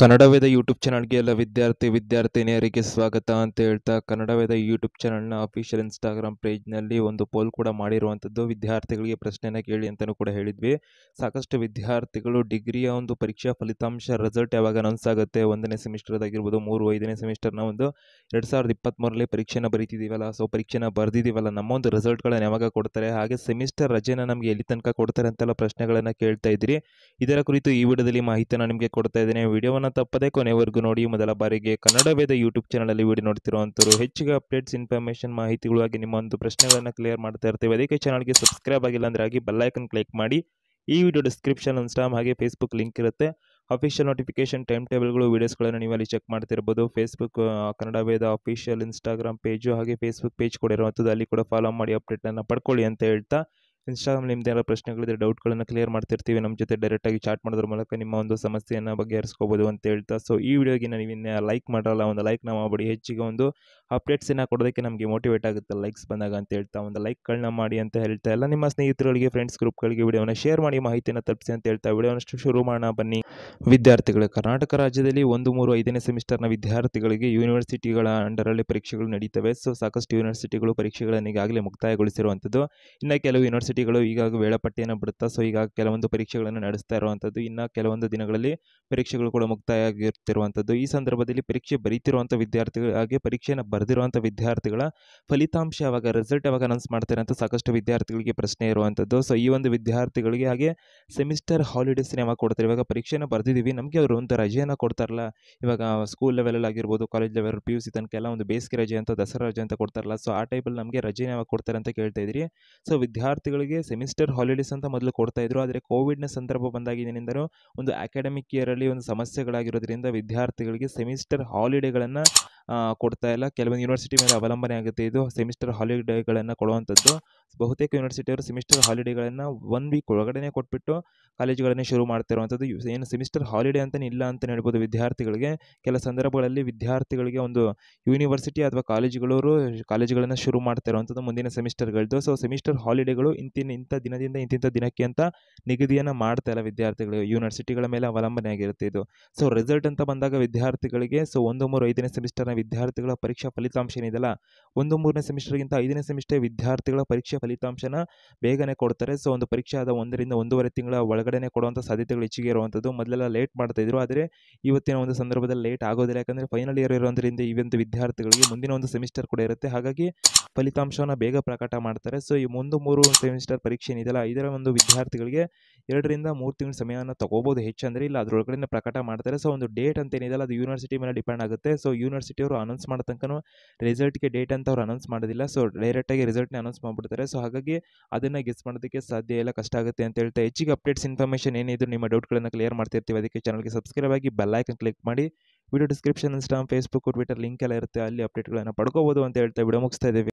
Kannada Veda YouTube ಚಾನಲ್ಗೆ ಎಲ್ಲ ವಿದ್ಯಾರ್ಥಿ ವಿದ್ಯಾರ್ಥಿನಿಯರಿಗೆ ಸ್ವಾಗತ ಅಂತ ಹೇಳ್ತಾ ಕನ್ನಡವೇದ ಯೂಟ್ಯೂಬ್ ಚಾನಲ್ನ ಅಫಿಷಿಯಲ್ ಇನ್ಸ್ಟಾಗ್ರಾಮ್ ಪೇಜ್ನಲ್ಲಿ ಒಂದು ಪೋಲ್ ಕೂಡ ಮಾಡಿರುವಂಥದ್ದು ವಿದ್ಯಾರ್ಥಿಗಳಿಗೆ ಪ್ರಶ್ನೆನ ಕೇಳಿ ಅಂತಲೂ ಕೂಡ ಹೇಳಿದ್ವಿ ಸಾಕಷ್ಟು ವಿದ್ಯಾರ್ಥಿಗಳು ಡಿಗ್ರಿಯ ಒಂದು ಪರೀಕ್ಷಾ ಫಲಿತಾಂಶ ರಿಸಲ್ಟ್ ಯಾವಾಗ ಅನೌನ್ಸ್ ಆಗುತ್ತೆ ಒಂದನೇ ಆಗಿರ್ಬೋದು ಮೂರು ಐದನೇ ಸೆಮಿಸ್ಟರ್ನ ಒಂದು ಎರಡು ಸಾವಿರದ ಇಪ್ಪತ್ತ್ಮೂರಲ್ಲಿ ಪರೀಕ್ಷೆನ ಬರೀತಿದ್ದೀವಲ್ಲ ಸೊ ಪರೀಕ್ಷೆನ ಬರೆದಿದ್ದೀವಲ್ಲ ಒಂದು ರಿಸಲ್ಟ್ಗಳನ್ನು ಯಾವಾಗ ಕೊಡ್ತಾರೆ ಹಾಗೆ ಸೆಮಿಸ್ಟರ್ ರಜೆನ ನಮಗೆ ಎಲ್ಲಿ ತನಕ ಕೊಡ್ತಾರೆ ಅಂತೆಲ್ಲ ಪ್ರಶ್ನೆಗಳನ್ನು ಕೇಳ್ತಾ ಇದ್ದೀರಿ ಇದರ ಕುರಿತು ಈ ವಿಡಿಯೋದಲ್ಲಿ ಮಾಹಿತಿಯನ್ನು ನಿಮಗೆ ಕೊಡ್ತಾ ಇದ್ದೇನೆ ವಿಡಿಯೋವನ್ನು ತಪ್ಪದೆ ಕೊನೆವರೆಗೂ ನೋಡಿ ಮೊದಲ ಬಾರಿಗೆ ಕನ್ನಡ ವೇದ ಯೂಟ್ಯೂಬ್ ಚಾನಲಲ್ಲಿ ವಿಡಿಯೋ ನೋಡ್ತಿರುವಂತರು ಹೆಚ್ಚಿಗೆ ಅಪ್ಡೇಟ್ಸ್ ಇನ್ಫಾರ್ಮೇಷನ್ ಮಾಹಿತಿಗಳು ಹಾಗೆ ನಿಮ್ಮ ಒಂದು ಪ್ರಶ್ನೆಗಳನ್ನು ಕ್ಲಿಯರ್ ಮಾಡ್ತಾ ಇರ್ತೇವೆ ಅದಕ್ಕೆ ಚಾನಲ್ಗೆ ಸಬ್ಸ್ಕ್ರೈಬ್ ಆಗಿಲ್ಲ ಅಂದ್ರೆ ಆಗಿ ಬೆಲ್ಲೈಕನ್ ಕ್ಲಿಕ್ ಮಾಡಿ ಈ ವಿಡಿಯೋ ಡಿಸ್ಕ್ರಿಪ್ಷನ್ ಇನ್ಸ್ಟಾಮ್ ಹಾಗೆ ಫೇಸ್ಬುಕ್ ಲಿಂಕ್ ಇರುತ್ತೆ ಅಫಿಷಿಯಲ್ ನೋಟಿಫಿಕೇಶನ್ ಟೈಮ್ ಟೇಬಲ್ಗಳು ವೀಡಿಯೋಸ್ಗಳನ್ನು ನೀವು ಅಲ್ಲಿ ಚೆಕ್ ಮಾಡ್ತಿರ್ಬೋದು Facebook Kannada Veda official Instagram page ಹಾಗೆ ಫೇಸ್ಬುಕ್ ಪೇಜ್ ಕೂಡ ಇರುವಂಥದ್ದು ಅಲ್ಲಿ ಕೂಡ ಫಾಲೋ ಮಾಡಿ ಅಪ್ಡೇಟನ್ನು ಪಡ್ಕೊಳ್ಳಿ ಅಂತ ಹೇಳ್ತಾ ಇನ್ಸ್ಟಾಗ್ರಾಮ್ ನಿಮ್ದು ಯಾರೋ ಪ್ರಶ್ನೆಗಳಿದ್ರೆ ಡೌಟ್ಗಳನ್ನು ಕ್ಲಿಯರ್ ಮಾಡ್ತಿರ್ತೀವಿ ನಮ್ಮ ಜೊತೆ ಡೈರೆಕ್ಟಾಗಿ ಚಾಟ್ ಮಾಡೋದ್ರ ಮೂಲಕ ನಿಮ್ಮ ಒಂದು ಸಮಸ್ಯೆಯನ್ನು ಬಗೆಹರಿಸ್ಕೋಬೋದು ಅಂತ ಹೇಳ್ತಾ ಸೊ ಈ ವಿಡಿಯೋಗೆ ನಾನು ಇನ್ನೇ ಲೈಕ್ ಮಾಡಲ್ಲ ಒಂದು ಲೈಕ್ನ ಮಾಡಬೇಡಿ ಹೆಚ್ಚಿಗೆ ಒಂದು ಅಪ್ಡೇಟ್ಸನ್ನು ಕೊಡೋದಕ್ಕೆ ನಮಗೆ ಮೋಟಿವೇಟ್ ಆಗುತ್ತೆ ಲೈಕ್ಸ್ ಬಂದಾಗ ಅಂತ ಹೇಳ್ತಾ ಒಂದು ಲೈಕ್ಗಳನ್ನ ಮಾಡಿ ಅಂತ ಹೇಳ್ತಾ ಎಲ್ಲ ನಿಮ್ಮ ಸ್ನೇಹಿತರುಗಳಿಗೆ ಫ್ರೆಂಡ್ಸ್ ಗ್ರೂಪ್ಗಳಿಗೆ ವಿಡಿಯೋನ ಶೇರ್ ಮಾಡಿ ಮಾಹಿತಿಯನ್ನು ತಲುಪಿಸಿ ಅಂತ ಹೇಳ್ತಾ ವಿಡಿಯೋನಷ್ಟು ಶುರು ಮಾಡೋಣ ಬನ್ನಿ ವಿದ್ಯಾರ್ಥಿಗಳು ಕರ್ನಾಟಕ ರಾಜ್ಯದಲ್ಲಿ ಒಂದು ಮೂರು ಐದನೇ ಸೆಮಿಸ್ಟರ್ನ ವಿದ್ಯಾರ್ಥಿಗಳಿಗೆ ಯೂನಿವರ್ಸಿಟಿಗಳ ಅಂಡರಲ್ಲಿ ಪರೀಕ್ಷೆಗಳು ನಡೀತವೆ ಸೊ ಸಾಕಷ್ಟು ಯೂನಿವರ್ಸಿಟಿಗಳು ಪರೀಕ್ಷೆಗಳನ್ನು ಈಗಾಗಲೇ ಮುಕ್ತಾಯಗೊಳಿಸಿರುವಂಥದ್ದು ಇನ್ನು ಕೆಲವು ಯೂನಿವರ್ಸಿಟಿಗಳು ಈಗಾಗ ವೇಳಾಪಟ್ಟಿಯನ್ನು ಬಿಡುತ್ತಾ ಸೊ ಈಗ ಕೆಲವೊಂದು ಪರೀಕ್ಷೆಗಳನ್ನು ನಡೆಸ್ತಾ ಇರುವಂಥದ್ದು ಇನ್ನು ಕೆಲವೊಂದು ದಿನಗಳಲ್ಲಿ ಪರೀಕ್ಷೆಗಳು ಕೂಡ ಮುಕ್ತಾಯ ಆಗಿರ್ತಿರುವಂಥದ್ದು ಈ ಸಂದರ್ಭದಲ್ಲಿ ಪರೀಕ್ಷೆ ಬರೀತಿರುವಂಥ ವಿದ್ಯಾರ್ಥಿಗಳಿಗೆ ಪರೀಕ್ಷೆಯನ್ನು ಬರೆದಿರುವಂಥ ವಿದ್ಯಾರ್ಥಿಗಳ ಫಲಿತಾಂಶ ಯಾವಾಗ ರಿಸಲ್ಟ್ ಯಾವಾಗ ಅನೌನ್ಸ್ ಮಾಡ್ತಾರೆ ಅಂತ ಸಾಕಷ್ಟು ವಿದ್ಯಾರ್ಥಿಗಳಿಗೆ ಪ್ರಶ್ನೆ ಇರುವಂಥದ್ದು ಸೊ ಈ ಒಂದು ವಿದ್ಯಾರ್ಥಿಗಳಿಗೆ ಹಾಗೆ ಸೆಮಿಸ್ಟರ್ ಹಾಲಿಡೇಸ್ ಯಾವಾಗ ಕೊಡ್ತಾರೆ ಇವಾಗ ಪರೀಕ್ಷೆನ ಬರೆದಿದ್ದೀವಿ ನಮಗೆ ಅವರು ಒಂದು ರಜೆಯನ್ನು ಕೊಡ್ತಾರಲ್ಲ ಇವಾಗ ಸ್ಕೂಲ್ ಲೆವೆಲಲ್ಲಿ ಆಗಿರ್ಬೋದು college level P U C ತನಕ ಎಲ್ಲ ಒಂದು ಬೇಸಿಗೆ ರಜೆ ಅಂತ ದಸರಾ ರಜೆ ಅಂತ ಕೊಡ್ತಾರಲ್ಲ ಸೊ ಆ ಟೈಪಲ್ಲಿ ನಮಗೆ ರಜೆನ ಯಾವಾಗ ಕೊಡ್ತಾರೆ ಅಂತ ಕೇಳ್ತಾ ಇದ್ರಿ ಸೊ ವಿದ್ಯಾರ್ಥಿಗಳಿಗೆ ಸೆಮಿಸ್ಟರ್ ಹಾಲಿಡೇಸ್ ಅಂತ ಮೊದಲು ಕೊಡ್ತಾ ಇದ್ರು ಆದರೆ ಕೋವಿಡ್ನ ಸಂದರ್ಭ ಬಂದಾಗಿದ್ದರಿಂದಲೂ ಒಂದು ಅಕಾಡೆಮಿಕ್ ಇಯರಲ್ಲಿ ಒಂದು ಸಮಸ್ಯೆಗಳಾಗಿರೋದ್ರಿಂದ ವಿದ್ಯಾರ್ಥಿಗಳಿಗೆ ಸೆಮಿಸ್ಟರ್ ಹಾಲಿಡೇಗಳನ್ನು ಕೊಡ್ತಾ ಇಲ್ಲ ಕೆಲವೊಂದು ಯೂನಿವರ್ಸಿಟಿ ಮೇಲೆ ಅವಲಂಬನೆ ಆಗುತ್ತೆ ಇದು ಸೆಮಿಸ್ಟರ್ ಹಾಲಿಡೇಗಳನ್ನು ಕೊಡುವಂಥದ್ದು ಬಹುತೇಕ ಯೂನಿವರ್ಸಿಟಿಯವರು ಸೆಮಿಸ್ಟರ್ ಹಾಲಿಡೇಗಳನ್ನು ಒನ್ ವೀಕ್ ಒಳಗಡೆ ಕೊಟ್ಬಿಟ್ಟು ಕಾಲೇಜುಗಳನ್ನೇ ಶುರು ಮಾಡ್ತಿರುವಂಥದ್ದು ಏನು ಸೆಮಿಸ್ಟರ್ ಹಾಲಿಡೇ ಅಂತಲೇ ಇಲ್ಲ ಅಂತ ಹೇಳ್ಬೋದು ವಿದ್ಯಾರ್ಥಿಗಳಿಗೆ ಕೆಲ ಸಂದರ್ಭಗಳಲ್ಲಿ ವಿದ್ಯಾರ್ಥಿಗಳಿಗೆ ಒಂದು ಯೂನಿವರ್ಸಿಟಿ ಅಥವಾ ಕಾಲೇಜುಗಳವರು ಕಾಲೇಜುಗಳನ್ನು ಶುರು ಮಾಡ್ತಾ ಇರುವಂಥದ್ದು ಮುಂದಿನ ಸೆಮಿಸ್ಟರ್ಗಳದ್ದು ಸೊ ಸೆಮಿಸ್ಟರ್ ಹಾಲಿಡೇಗಳು ಇಂತಿನ ಇಂಥ ದಿನದಿಂದ ಇಂತಿಂಥ ದಿನಕ್ಕೆ ಅಂತ ನಿಗದಿಯನ್ನು ಮಾಡ್ತಾ ಇಲ್ಲ ವಿದ್ಯಾರ್ಥಿಗಳು ಯೂನಿವರ್ಸಿಟಿಗಳ ಮೇಲೆ ಅವಲಂಬನೆ ಆಗಿರುತ್ತೆ ಇದು ಸೊ ರಿಸಲ್ಟ್ ಅಂತ ಬಂದಾಗ ವಿದ್ಯಾರ್ಥಿಗಳಿಗೆ ಸೊ ಒಂದು ಮೂರು ಐದನೇ ಸೆಮಿಸ್ಟರ್ನ ವಿದ್ಯಾರ್ಥಿಗಳ ಪರೀಕ್ಷಾ ಫಲಿತಾಂಶ ಏನಿದೆಯಲ್ಲ ಒಂದು ಮೂರನೇ ಸೆಮಿಸ್ಟರ್ಗಿಂತ ಐದನೇ ಸೆಮಿಸ್ಟರ್ ವಿದ್ಯಾರ್ಥಿಗಳ ಪರೀಕ್ಷಾ ಫಲಿತಾಂಶನ ಬೇಗನೆ ಕೊಡ್ತಾರೆ ಸೊ ಒಂದು ಪರೀಕ್ಷೆ ಆದ ಒಂದರಿಂದ ಒಂದೂವರೆ ತಿಂಗಳ ಒಳಗಡೆ ಕೊಡುವಂಥ ಸಾಧ್ಯತೆಗಳು ಹೆಚ್ಚಿಗೆ ಇರುವಂಥದ್ದು ಮೊದಲೆಲ್ಲ ಲೇಟ್ ಮಾಡ್ತಾ ಇದ್ರು ಆದರೆ ಇವತ್ತಿನ ಒಂದು ಸಂದರ್ಭದಲ್ಲಿ ಲೇಟ್ ಆಗೋದಿಲ್ಲ ಯಾಕಂದರೆ ಫೈನಲ್ ಇಯರ್ ಇರೋದ್ರಿಂದ ಈ ಒಂದು ವಿದ್ಯಾರ್ಥಿಗಳಿಗೆ ಮುಂದಿನ ಒಂದು ಸೆಮಿಸ್ಟರ್ ಕೂಡ ಇರುತ್ತೆ ಹಾಗಾಗಿ ಫಲಿತಾಂಶವನ್ನು ಬೇಗ ಪ್ರಕಟ ಮಾಡ್ತಾರೆ ಸೊ ಈ ಒಂದು ಮೂರು ಸೆಮಿಸ್ಟರ್ ಪರೀಕ್ಷೆ ಏನಿದೆಯಲ್ಲ ಇದರ ಒಂದು ವಿದ್ಯಾರ್ಥಿಗಳಿಗೆ ಎರಡರಿಂದ ಮೂರು ತಿಂಗಳ ಸಮಯವನ್ನು ತೊಗೋಬೋದು ಹೆಚ್ಚಂದರೆ ಇಲ್ಲ ಅದರೊಳಗಡೆ ಪ್ರಕಟ ಮಾಡ್ತಾರೆ ಸೊ ಒಂದು ಡೇಟ್ ಅಂತ ಏನಿದೆ ಅದು ಯೂನಿವರ್ಸಿಟಿ ಮೇಲೆ ಡಿಪೆಂಡ್ ಆಗುತ್ತೆ ಸೊ ಯೂನಿವರ್ಸಿಟಿ ಅವರು ಅನೌನ್ಸ್ ಮಾಡೋ ತನಕ ರಿಸಲ್ಟ್ಗೆ ಡೇಟ್ ಅಂತ ಅವ್ರು ಅನೌನ್ಸ್ ಮಾಡೋದಿಲ್ಲ ಸೊ ಡೈರೆಕ್ಟಾಗಿ ರಿಸಲ್ಟ್ನ ಅನೌನ್ಸ್ ಮಾಡಿಬಿಡ್ತಾರೆ ಸೊ ಹಾಗಾಗಿ ಅದನ್ನು ಗೆಸ್ ಮಾಡೋದಕ್ಕೆ ಸಾಧ್ಯ ಇಲ್ಲ ಕಷ್ಟ ಆಗುತ್ತೆ ಅಂತ ಹೇಳ್ತಾ ಹೆಚ್ಚಿಗೆ ಅಪ್ಡೇಟ್ಸ್ ಇನ್ಫಾರ್ಮೇಷನ್ ಏನಿದ್ರು ನಿಮ್ಮ ಡೌಟ್ಗಳನ್ನು ಕ್ಲಿಯರ್ ಮಾಡ್ತಿರ್ತೀವಿ ಅದಕ್ಕೆ ಚಾನಲ್ಗೆ ಸಬ್ಸ್ಕ್ರೈಬ್ ಆಗಿ ಬೆಲ್ಲೈಕನ್ ಕ್ಲಿಕ್ ಮಾಡಿ video description Instagram Facebook Twitter link ಎಲ್ಲ ಇರುತ್ತೆ ಅಲ್ಲಿ ಅಪ್ಡೇಟ್ಗಳನ್ನು ಪಡ್ಕೋಬೋದು ಅಂತ ಹೇಳ್ತಾ ವಿಡಿಯೋ ಮುಗಿಸ್ತಾ ಇದ್ದೀವಿ